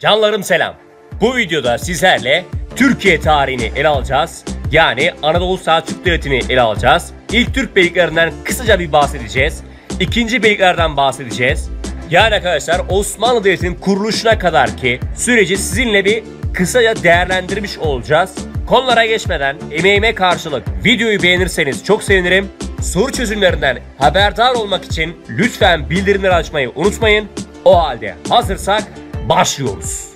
Canlarım selam. Bu videoda sizlerle Türkiye tarihini ele alacağız. Yani Anadolu Selçuk Devleti'ni ele alacağız. İlk Türk beyliklerinden kısaca bir bahsedeceğiz. İkinci beyliklerden bahsedeceğiz. Yani arkadaşlar Osmanlı Devleti'nin kuruluşuna kadar ki süreci sizinle bir kısaca değerlendirmiş olacağız. Konulara geçmeden emeğime karşılık videoyu beğenirseniz çok sevinirim. Soru çözümlerinden haberdar olmak için lütfen bildirimleri açmayı unutmayın. O halde hazırsak başlıyoruz.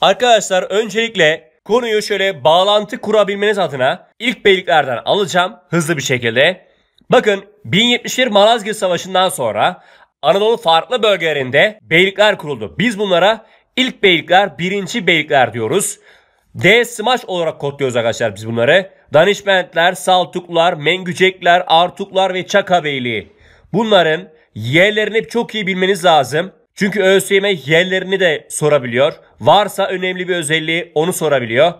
Arkadaşlar öncelikle konuyu şöyle bağlantı kurabilmeniz adına ilk beyliklerden alacağım hızlı bir şekilde. Bakın 1071 Malazgirt Savaşı'ndan sonra Anadolu farklı bölgelerinde beylikler kuruldu. Biz bunlara ilk beylikler, birinci beylikler diyoruz. D smaç olarak kodluyoruz arkadaşlar biz bunları. Danişmentler, Saltuklular, Mengücekler, Artuklar ve Çaka Beyliği. Bunların yerlerini çok iyi bilmeniz lazım. Çünkü ÖSYM yerlerini de sorabiliyor. Varsa önemli bir özelliği onu sorabiliyor.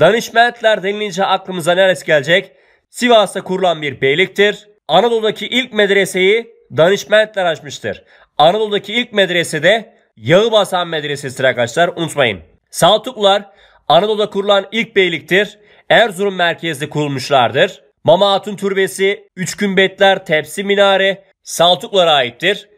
Danışmanlar denilince aklımıza neresi gelecek? Sivas'ta kurulan bir beyliktir. Anadolu'daki ilk medreseyi Danışmanlar açmıştır. Anadolu'daki ilk medrese de Yağıbasan Medresesi'dir arkadaşlar unutmayın. Saltuklular Anadolu'da kurulan ilk beyliktir. Erzurum merkezli kurulmuşlardır. Mama Hatun Türbesi, Üç Gümbetler, Tepsi Minare Saltuklulara aittir.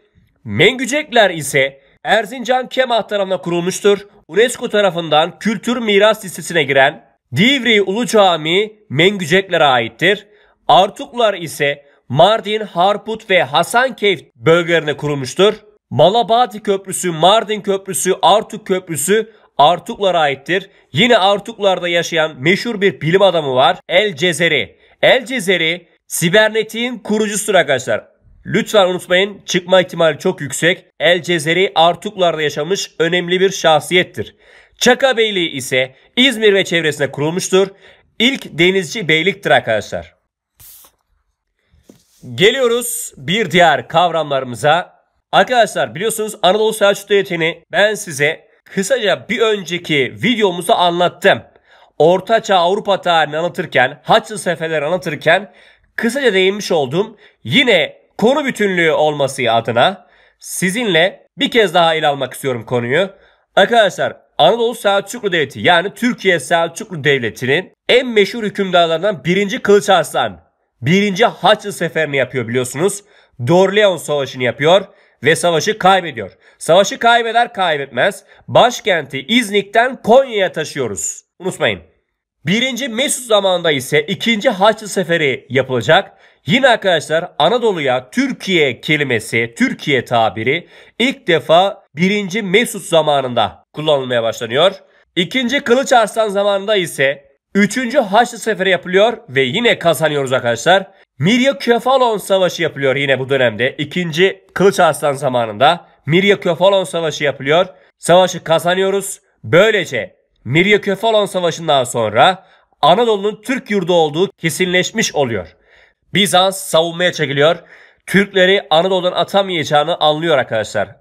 Mengücekler ise Erzincan Kemah tarafına kurulmuştur. UNESCO tarafından kültür miras listesine giren Divri Ulu Camii Mengüceklere aittir. Artuklar ise Mardin, Harput ve Hasankeyf bölgelerine kurulmuştur. Malabati Köprüsü, Mardin Köprüsü, Artuk Köprüsü Artuklara aittir. Yine Artuklarda yaşayan meşhur bir bilim adamı var. El Cezeri. El Cezeri Sibernetiğin kurucusudur arkadaşlar. Lütfen unutmayın çıkma ihtimali çok yüksek. El Cezeri Artuklar'da yaşamış önemli bir şahsiyettir. Çaka Beyliği ise İzmir ve çevresinde kurulmuştur. İlk denizci beyliktir arkadaşlar. Geliyoruz bir diğer kavramlarımıza. Arkadaşlar biliyorsunuz Anadolu Selçuk Devleti'ni ben size kısaca bir önceki videomuzu anlattım. Ortaçağ Avrupa tarihini anlatırken, Haçlı Seferleri anlatırken kısaca değinmiş oldum. Yine konu bütünlüğü olması adına sizinle bir kez daha ele almak istiyorum konuyu. Arkadaşlar Anadolu Selçuklu Devleti yani Türkiye Selçuklu Devleti'nin en meşhur hükümdarlarından birinci Kılıç Arslan. birinci Haçlı Seferini yapıyor biliyorsunuz. Dorleon Savaşı'nı yapıyor ve savaşı kaybediyor. Savaşı kaybeder kaybetmez başkenti İznik'ten Konya'ya taşıyoruz. Unutmayın. birinci Mesut zamanında ise ikinci Haçlı Seferi yapılacak Yine arkadaşlar Anadolu'ya Türkiye kelimesi, Türkiye tabiri ilk defa 1. Mesut zamanında kullanılmaya başlanıyor. 2. Kılıç Arslan zamanında ise 3. Haçlı Seferi yapılıyor ve yine kazanıyoruz arkadaşlar. Mirya Kefalon Savaşı yapılıyor yine bu dönemde. 2. Kılıç Arslan zamanında Mirya Kefalon Savaşı yapılıyor. Savaşı kazanıyoruz. Böylece Mirya Kefalon Savaşı'ndan sonra Anadolu'nun Türk yurdu olduğu kesinleşmiş oluyor. Bizans savunmaya çekiliyor. Türkleri Anadolu'dan atamayacağını anlıyor arkadaşlar.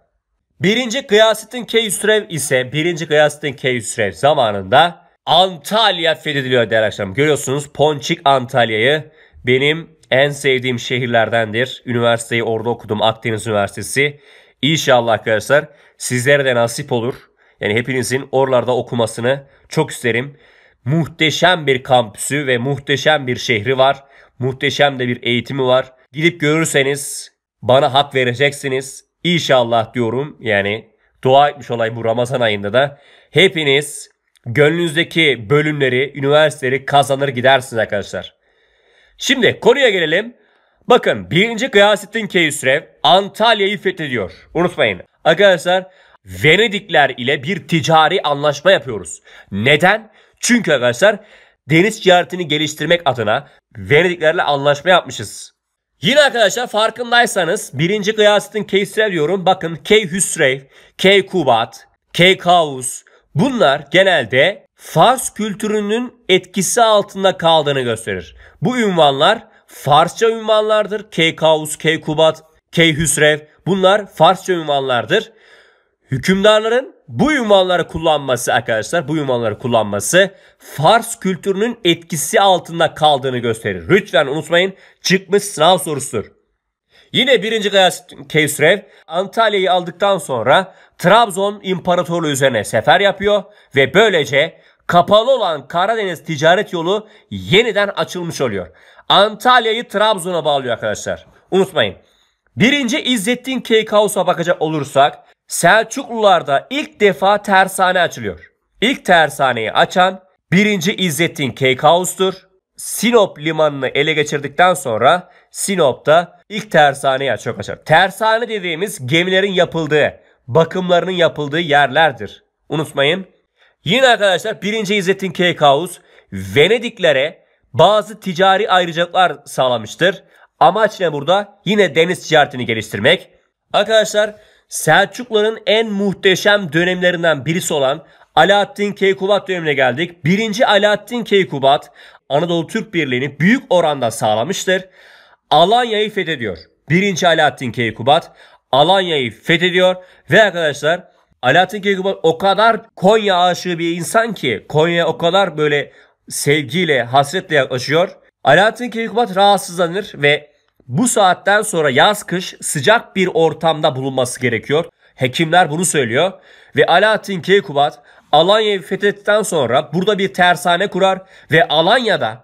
1. Gıyasettin Keyhüsrev ise 1. Gıyasettin Keyhüsrev zamanında Antalya fethediliyor değerli arkadaşlarım. Görüyorsunuz Ponçik Antalya'yı benim en sevdiğim şehirlerdendir. Üniversiteyi orada okudum Akdeniz Üniversitesi. İnşallah arkadaşlar sizlere de nasip olur. Yani hepinizin oralarda okumasını çok isterim. Muhteşem bir kampüsü ve muhteşem bir şehri var. Muhteşem de bir eğitimi var. Gidip görürseniz bana hak vereceksiniz. İnşallah diyorum yani dua etmiş olay bu Ramazan ayında da. Hepiniz gönlünüzdeki bölümleri, üniversiteleri kazanır gidersiniz arkadaşlar. Şimdi konuya gelelim. Bakın 1. Gıyasettin Keyüsrev Antalya'yı fethediyor. Unutmayın. Arkadaşlar Venedikler ile bir ticari anlaşma yapıyoruz. Neden? Çünkü arkadaşlar deniz ticaretini geliştirmek adına Venediklerle anlaşma yapmışız. Yine arkadaşlar farkındaysanız birinci kıyasetin keysel diyorum. Bakın K Hüsrev, K Kubat, K Kavus bunlar genelde Fars kültürünün etkisi altında kaldığını gösterir. Bu ünvanlar Farsça ünvanlardır. K Kavus, K Kubat, K Hüsrev bunlar Farsça ünvanlardır. Hükümdarların bu ünvanları kullanması arkadaşlar bu ünvanları kullanması Fars kültürünün etkisi altında kaldığını gösterir. Lütfen unutmayın çıkmış sınav sorusudur. Yine 1. Kevsrev Antalya'yı aldıktan sonra Trabzon İmparatorluğu üzerine sefer yapıyor ve böylece kapalı olan Karadeniz ticaret yolu yeniden açılmış oluyor. Antalya'yı Trabzon'a bağlıyor arkadaşlar. Unutmayın. Birinci İzzettin Keykaus'a bakacak olursak Selçuklularda ilk defa tersane açılıyor. İlk tersaneyi açan 1. İzzettin Keykaus'tur. Sinop limanını ele geçirdikten sonra Sinop'ta ilk tersaneyi açıyor arkadaşlar. Tersane dediğimiz gemilerin yapıldığı, bakımlarının yapıldığı yerlerdir. Unutmayın. Yine arkadaşlar 1. İzzettin Keykaus Venediklere bazı ticari ayrıcalıklar sağlamıştır. Amaç ne burada? Yine deniz ticaretini geliştirmek. Arkadaşlar Selçukluların en muhteşem dönemlerinden birisi olan Alaaddin Keykubat dönemine geldik. Birinci Alaaddin Keykubat Anadolu Türk Birliği'ni büyük oranda sağlamıştır. Alanya'yı fethediyor. Birinci Alaaddin Keykubat Alanya'yı fethediyor ve arkadaşlar Alaaddin Keykubat o kadar Konya aşığı bir insan ki Konya'ya o kadar böyle sevgiyle, hasretle yaklaşıyor. Alaaddin Keykubat rahatsızlanır ve bu saatten sonra yaz kış sıcak bir ortamda bulunması gerekiyor. Hekimler bunu söylüyor. Ve Alaaddin Keykubat Alanya'yı fethettikten sonra burada bir tersane kurar ve Alanya'da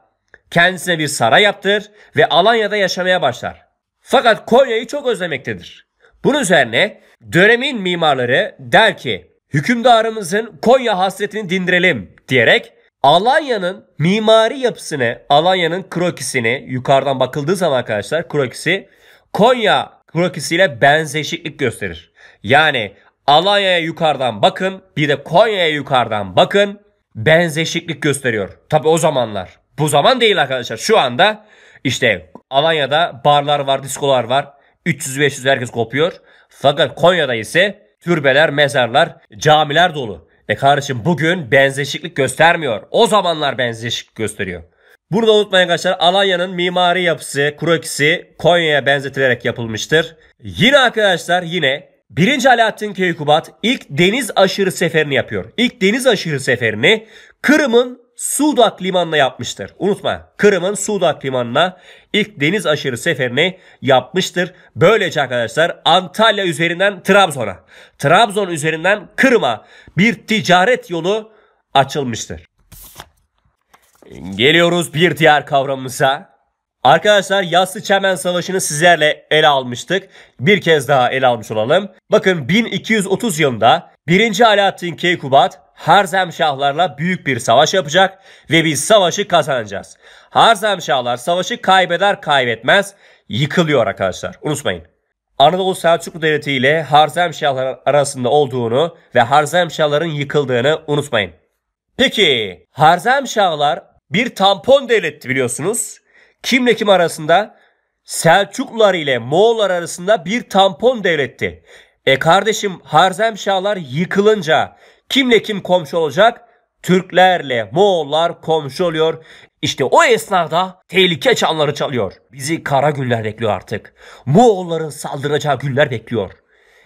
kendisine bir saray yaptırır ve Alanya'da yaşamaya başlar. Fakat Konya'yı çok özlemektedir. Bunun üzerine dönemin mimarları der ki hükümdarımızın Konya hasretini dindirelim diyerek Alanya'nın mimari yapısını, Alanya'nın krokisini yukarıdan bakıldığı zaman arkadaşlar krokisi Konya krokisiyle benzeşiklik gösterir. Yani Alanya'ya yukarıdan bakın bir de Konya'ya yukarıdan bakın benzeşiklik gösteriyor. Tabi o zamanlar. Bu zaman değil arkadaşlar. Şu anda işte Alanya'da barlar var, diskolar var. 300-500 herkes kopuyor. Fakat Konya'da ise türbeler, mezarlar, camiler dolu. E kardeşim bugün benzeşiklik göstermiyor. O zamanlar benzeşiklik gösteriyor. Burada unutmayın arkadaşlar Alanya'nın mimari yapısı, krokisi Konya'ya benzetilerek yapılmıştır. Yine arkadaşlar yine 1. Alaaddin Keykubat ilk deniz aşırı seferini yapıyor. İlk deniz aşırı seferini Kırım'ın Sudak Limanı'na yapmıştır. Unutma Kırım'ın Sudak Limanı'na ilk deniz aşırı seferini yapmıştır. Böylece arkadaşlar Antalya üzerinden Trabzon'a, Trabzon üzerinden Kırım'a bir ticaret yolu açılmıştır. Geliyoruz bir diğer kavramımıza. Arkadaşlar Yassı Çemen Savaşı'nı sizlerle ele almıştık. Bir kez daha ele almış olalım. Bakın 1230 yılında 1. Alaaddin Keykubat Harzemşahlarla büyük bir savaş yapacak ve biz savaşı kazanacağız. Harzemşahlar savaşı kaybeder kaybetmez yıkılıyor arkadaşlar. Unutmayın. Anadolu Selçuklu Devleti ile Harzemşahlar arasında olduğunu ve Harzemşahların yıkıldığını unutmayın. Peki Harzemşahlar bir tampon devletti biliyorsunuz. Kimle kim arasında? Selçuklular ile Moğollar arasında bir tampon devletti. E kardeşim Harzemşahlar yıkılınca kimle kim komşu olacak? Türklerle Moğollar komşu oluyor. İşte o esnada tehlike çanları çalıyor. Bizi kara günler bekliyor artık. Moğolların saldıracağı günler bekliyor.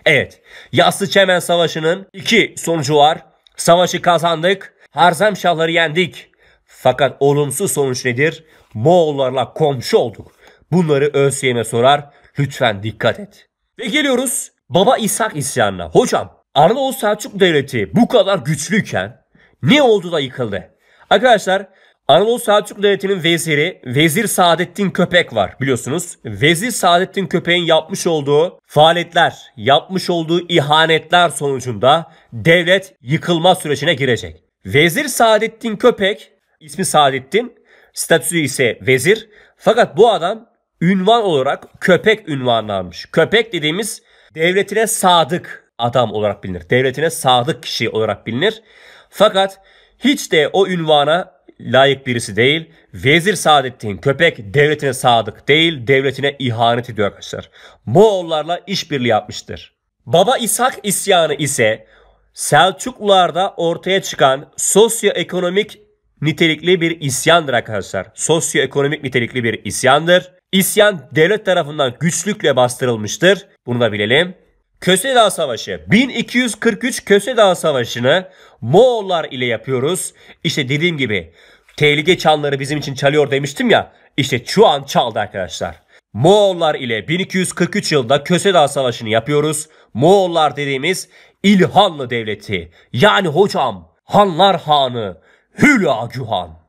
Evet, Yassı Çemen Savaşı'nın iki sonucu var. Savaşı kazandık, Harzemşahları yendik. Fakat olumsuz sonuç nedir? Moğollarla komşu olduk. Bunları ÖSYM'e sorar. Lütfen dikkat et. Ve geliyoruz Baba İshak isyanına. Hocam Arnavut Selçuk Devleti bu kadar güçlüyken ne oldu da yıkıldı? Arkadaşlar Arnavut Selçuk Devleti'nin veziri Vezir Saadettin Köpek var biliyorsunuz. Vezir Saadettin Köpek'in yapmış olduğu faaliyetler, yapmış olduğu ihanetler sonucunda devlet yıkılma sürecine girecek. Vezir Saadettin Köpek, ismi Saadettin, statüsü ise vezir. Fakat bu adam ünvan olarak köpek almış. Köpek dediğimiz devletine sadık adam olarak bilinir. Devletine sadık kişi olarak bilinir. Fakat hiç de o ünvana layık birisi değil. Vezir Saadettin Köpek devletine sadık değil, devletine ihanet ediyor arkadaşlar. Moğollarla işbirliği yapmıştır. Baba İshak isyanı ise Selçuklularda ortaya çıkan sosyoekonomik nitelikli bir isyandır arkadaşlar. Sosyoekonomik nitelikli bir isyandır. İsyan devlet tarafından güçlükle bastırılmıştır. Bunu da bilelim. Köse Dağı Savaşı 1243 Köse Dağı Savaşı'nı Moğollar ile yapıyoruz. İşte dediğim gibi tehlike çanları bizim için çalıyor demiştim ya. İşte şu an çaldı arkadaşlar. Moğollar ile 1243 yılında Köse Dağı Savaşı'nı yapıyoruz. Moğollar dediğimiz İlhanlı Devleti yani hocam Hanlar Hanı Hülagühan.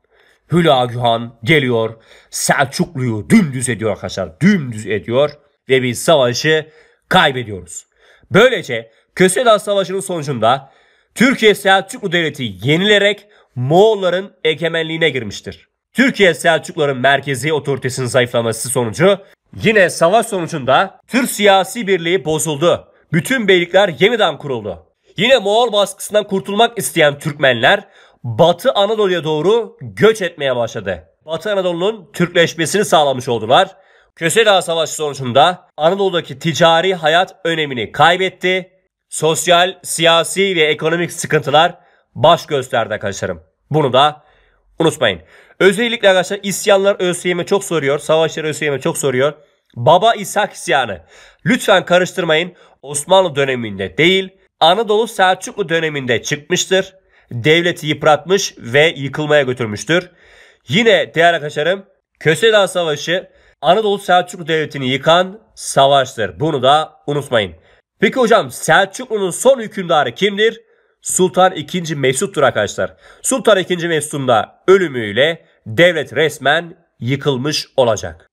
Hüla geliyor. Selçuklu'yu dümdüz ediyor arkadaşlar. Dümdüz ediyor ve biz savaşı kaybediyoruz. Böylece Köseler Savaşı'nın sonucunda Türkiye Selçuklu Devleti yenilerek Moğolların egemenliğine girmiştir. Türkiye Selçukluların merkezi otoritesinin zayıflaması sonucu yine savaş sonucunda Türk siyasi birliği bozuldu. Bütün beylikler yeniden kuruldu. Yine Moğol baskısından kurtulmak isteyen Türkmenler Batı Anadolu'ya doğru göç etmeye başladı. Batı Anadolu'nun Türkleşmesini sağlamış oldular. Köse Dağı Savaşı sonucunda Anadolu'daki ticari hayat önemini kaybetti. Sosyal, siyasi ve ekonomik sıkıntılar baş gösterdi arkadaşlarım. Bunu da unutmayın. Özellikle arkadaşlar isyanlar ÖSYM çok soruyor. Savaşlar ÖSYM çok soruyor. Baba İshak isyanı. Lütfen karıştırmayın. Osmanlı döneminde değil, Anadolu Selçuklu döneminde çıkmıştır devleti yıpratmış ve yıkılmaya götürmüştür. Yine değerli arkadaşlarım Köse Savaşı Anadolu Selçuklu Devleti'ni yıkan savaştır. Bunu da unutmayın. Peki hocam Selçuklu'nun son hükümdarı kimdir? Sultan II. Mesut'tur arkadaşlar. Sultan II. Mesut'un da ölümüyle devlet resmen yıkılmış olacak.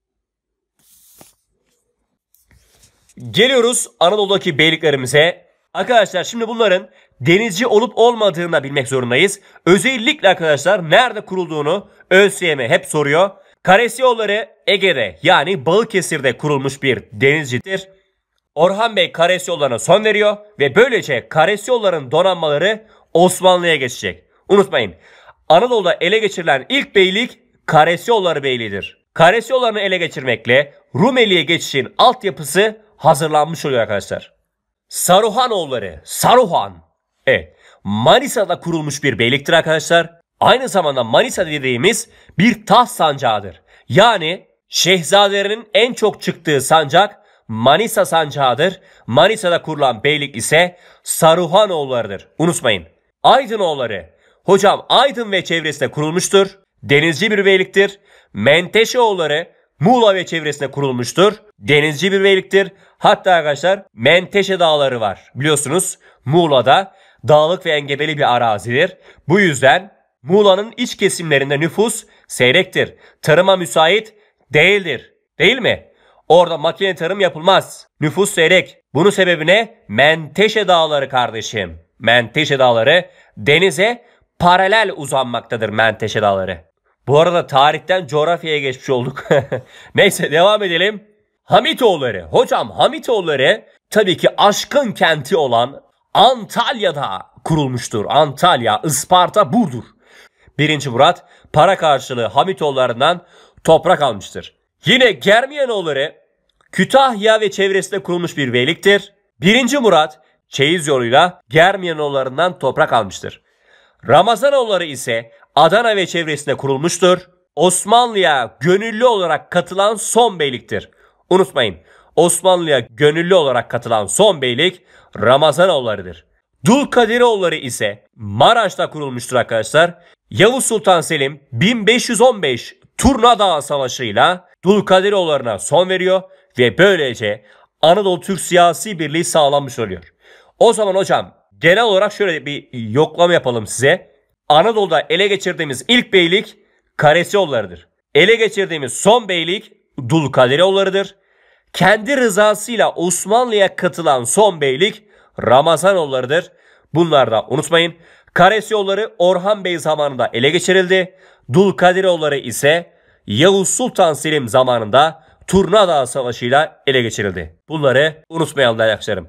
Geliyoruz Anadolu'daki beyliklerimize. Arkadaşlar şimdi bunların denizci olup olmadığını da bilmek zorundayız. Özellikle arkadaşlar nerede kurulduğunu ÖSYM hep soruyor. Karesi Ege'de yani Balıkesir'de kurulmuş bir denizcidir. Orhan Bey Karesi son veriyor ve böylece Karesi donanmaları Osmanlı'ya geçecek. Unutmayın Anadolu'da ele geçirilen ilk beylik Karesi beyliğidir. Karesi ele geçirmekle Rumeli'ye geçişin altyapısı hazırlanmış oluyor arkadaşlar. Saruhanoğulları, Saruhan Evet. Manisa'da kurulmuş bir beyliktir arkadaşlar. Aynı zamanda Manisa dediğimiz bir taht sancağıdır. Yani şehzadelerin en çok çıktığı sancak Manisa sancağıdır. Manisa'da kurulan beylik ise Saruhanoğullarıdır. Unutmayın. Aydınoğulları. Hocam Aydın ve çevresinde kurulmuştur. Denizci bir beyliktir. Menteşeoğulları Muğla ve çevresinde kurulmuştur. Denizci bir beyliktir. Hatta arkadaşlar Menteşe dağları var. Biliyorsunuz Muğla'da dağlık ve engebeli bir arazidir. Bu yüzden Muğla'nın iç kesimlerinde nüfus seyrektir. Tarıma müsait değildir. Değil mi? Orada makine tarım yapılmaz. Nüfus seyrek. Bunun sebebi ne? Menteşe dağları kardeşim. Menteşe dağları denize paralel uzanmaktadır Menteşe dağları. Bu arada tarihten coğrafyaya geçmiş olduk. Neyse devam edelim. Hamitoğulları. Hocam Hamitoğulları tabii ki aşkın kenti olan Antalya'da kurulmuştur. Antalya, Isparta, Burdur. 1. Murat para karşılığı Hamitoğullarından toprak almıştır. Yine Germiyanoğulları Kütahya ve çevresinde kurulmuş bir beyliktir. 1. Murat çeyiz yoluyla Germiyanoğullarından toprak almıştır. Ramazanoğulları ise Adana ve çevresinde kurulmuştur. Osmanlı'ya gönüllü olarak katılan son beyliktir. Unutmayın Osmanlı'ya gönüllü olarak katılan son beylik Ramazanoğulları'dır. Dulkadiroğulları ise Maraş'ta kurulmuştur arkadaşlar. Yavuz Sultan Selim 1515 Turna Dağı Savaşı'yla Dul Dulkadiroğullarına son veriyor ve böylece Anadolu Türk siyasi birliği sağlanmış oluyor. O zaman hocam genel olarak şöyle bir yoklama yapalım size. Anadolu'da ele geçirdiğimiz ilk beylik Karesioğulları'dır. Ele geçirdiğimiz son beylik Dul Dulkadiroğulları'dır kendi rızasıyla Osmanlı'ya katılan son beylik Ramazanoğulları'dır. Bunları da unutmayın. Karesioğulları Orhan Bey zamanında ele geçirildi. Dulkadiroğulları ise Yavuz Sultan Selim zamanında Turna Dağı ile ele geçirildi. Bunları unutmayalım arkadaşlarım.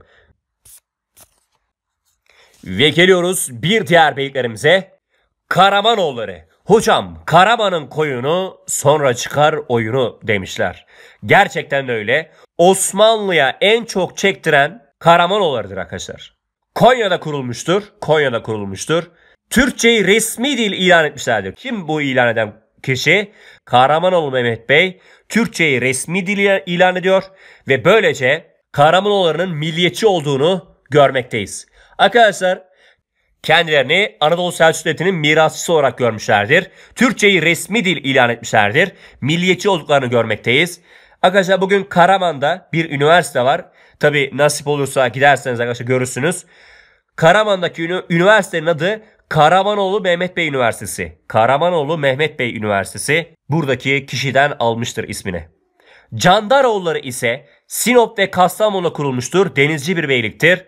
Ve geliyoruz bir diğer beyliklerimize. Karamanoğulları. Hocam Karaman'ın koyunu sonra çıkar oyunu demişler. Gerçekten de öyle. Osmanlı'ya en çok çektiren Karamanoğulları'dır arkadaşlar. Konya'da kurulmuştur. Konya'da kurulmuştur. Türkçeyi resmi dil ilan etmişlerdir. Kim bu ilan eden kişi? Kahramanoğlu Mehmet Bey Türkçeyi resmi dil ilan ediyor ve böylece Kahramanoğulları'nın milliyetçi olduğunu görmekteyiz. Arkadaşlar Kendilerini Anadolu Selçuklu'nun mirasçısı olarak görmüşlerdir. Türkçeyi resmi dil ilan etmişlerdir. Milliyetçi olduklarını görmekteyiz. Arkadaşlar bugün Karaman'da bir üniversite var. Tabi nasip olursa giderseniz arkadaşlar görürsünüz. Karaman'daki üniversitenin adı Karamanoğlu Mehmet Bey Üniversitesi. Karamanoğlu Mehmet Bey Üniversitesi buradaki kişiden almıştır ismini. Candaroğulları ise Sinop ve Kastamonu'na kurulmuştur. Denizci bir beyliktir.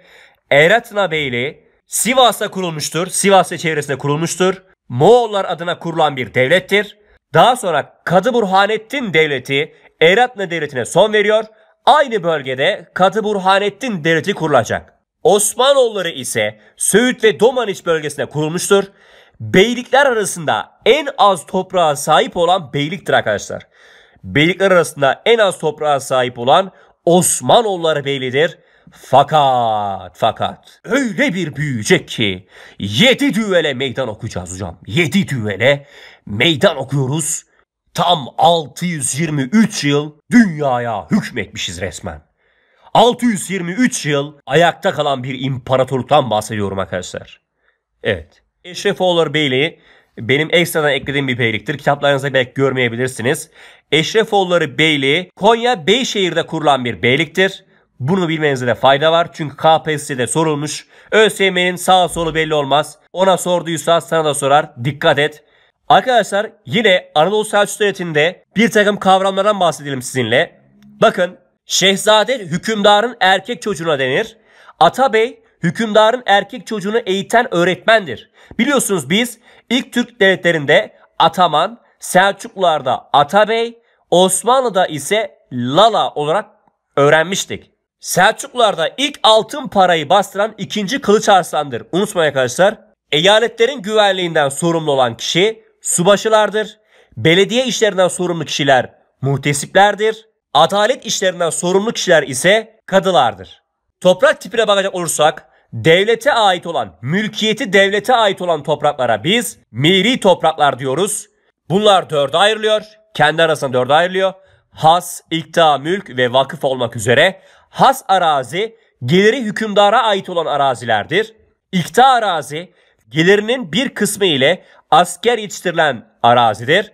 Eratna Beyliği Sivas'ta kurulmuştur. Sivas ve çevresinde kurulmuştur. Moğollar adına kurulan bir devlettir. Daha sonra Kadı Burhanettin Devleti Eratna Devleti'ne son veriyor. Aynı bölgede Kadı Burhanettin Devleti kurulacak. Osmanoğulları ise Söğüt ve Domaniç bölgesine kurulmuştur. Beylikler arasında en az toprağa sahip olan beyliktir arkadaşlar. Beylikler arasında en az toprağa sahip olan Osmanoğulları Beyliği'dir. Fakat fakat öyle bir büyüyecek ki yedi düvele meydan okuyacağız hocam. Yedi düvele meydan okuyoruz. Tam 623 yıl dünyaya hükmetmişiz resmen. 623 yıl ayakta kalan bir imparatorluktan bahsediyorum arkadaşlar. Evet. Eşrefoğulları Beyliği benim ekstradan eklediğim bir beyliktir. Kitaplarınızda belki görmeyebilirsiniz. Eşrefoğulları Beyliği Konya Beyşehir'de kurulan bir beyliktir. Bunu bilmenize de fayda var. Çünkü KPSS'de sorulmuş. ÖSYM'nin sağa solu belli olmaz. Ona sorduysa sana da sorar. Dikkat et. Arkadaşlar yine Anadolu Selçuk Devleti'nde bir takım kavramlardan bahsedelim sizinle. Bakın şehzade hükümdarın erkek çocuğuna denir. Atabey hükümdarın erkek çocuğunu eğiten öğretmendir. Biliyorsunuz biz ilk Türk devletlerinde Ataman, Selçuklularda Atabey, Osmanlı'da ise Lala olarak öğrenmiştik. Selçuklarda ilk altın parayı bastıran ikinci Kılıç Arslan'dır. Unutmayın arkadaşlar. Eyaletlerin güvenliğinden sorumlu olan kişi subaşılardır. Belediye işlerinden sorumlu kişiler muhtesiplerdir. Adalet işlerinden sorumlu kişiler ise kadılardır. Toprak tipine bakacak olursak devlete ait olan, mülkiyeti devlete ait olan topraklara biz miri topraklar diyoruz. Bunlar dörde ayrılıyor. Kendi arasında dörde ayrılıyor. Has, ikta, mülk ve vakıf olmak üzere Has arazi geliri hükümdara ait olan arazilerdir. İkta arazi gelirinin bir kısmı ile asker yetiştirilen arazidir.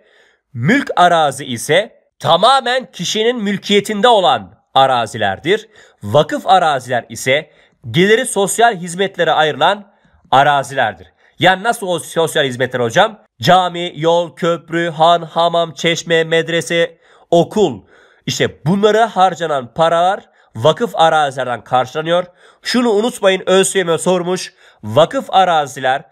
Mülk arazi ise tamamen kişinin mülkiyetinde olan arazilerdir. Vakıf araziler ise geliri sosyal hizmetlere ayrılan arazilerdir. Yani nasıl o sosyal hizmetler hocam? Cami, yol, köprü, han, hamam, çeşme, medrese, okul. İşte bunlara harcanan paralar vakıf arazilerden karşılanıyor. Şunu unutmayın ÖSYM sormuş. Vakıf araziler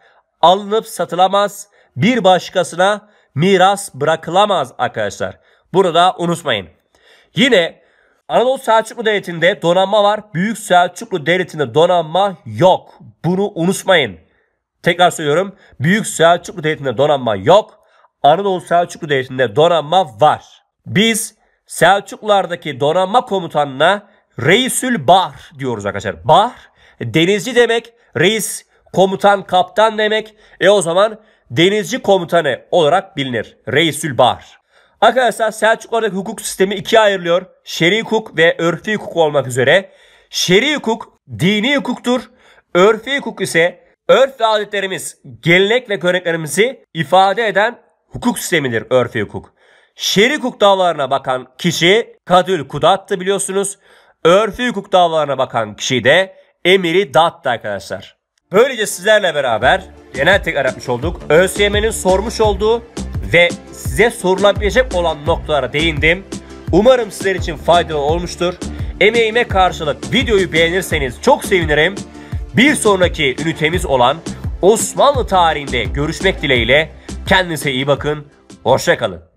alınıp satılamaz. Bir başkasına miras bırakılamaz arkadaşlar. Burada unutmayın. Yine Anadolu Selçuklu Devleti'nde donanma var. Büyük Selçuklu Devleti'nde donanma yok. Bunu unutmayın. Tekrar söylüyorum. Büyük Selçuklu Devleti'nde donanma yok. Anadolu Selçuklu Devleti'nde donanma var. Biz Selçuklulardaki donanma komutanına Reisül Bahr diyoruz arkadaşlar. Bahr denizci demek. Reis komutan kaptan demek. E o zaman denizci komutanı olarak bilinir. Reisül Bahr. Arkadaşlar Selçuklu'daki hukuk sistemi ikiye ayrılıyor. Şer'i hukuk ve örfi hukuk olmak üzere. Şer'i hukuk dini hukuktur. Örfi hukuk ise örf ve adetlerimiz, gelenek ve göreneklerimizi ifade eden hukuk sistemidir örfi hukuk. Şer'i hukuk davalarına bakan kişi kadül kudattı biliyorsunuz örfü hukuk davalarına bakan kişi de emiri dattı arkadaşlar. Böylece sizlerle beraber genel tekrar yapmış olduk. ÖSYM'nin sormuş olduğu ve size sorulabilecek olan noktalara değindim. Umarım sizler için faydalı olmuştur. Emeğime karşılık videoyu beğenirseniz çok sevinirim. Bir sonraki ünitemiz olan Osmanlı tarihinde görüşmek dileğiyle kendinize iyi bakın. Hoşçakalın.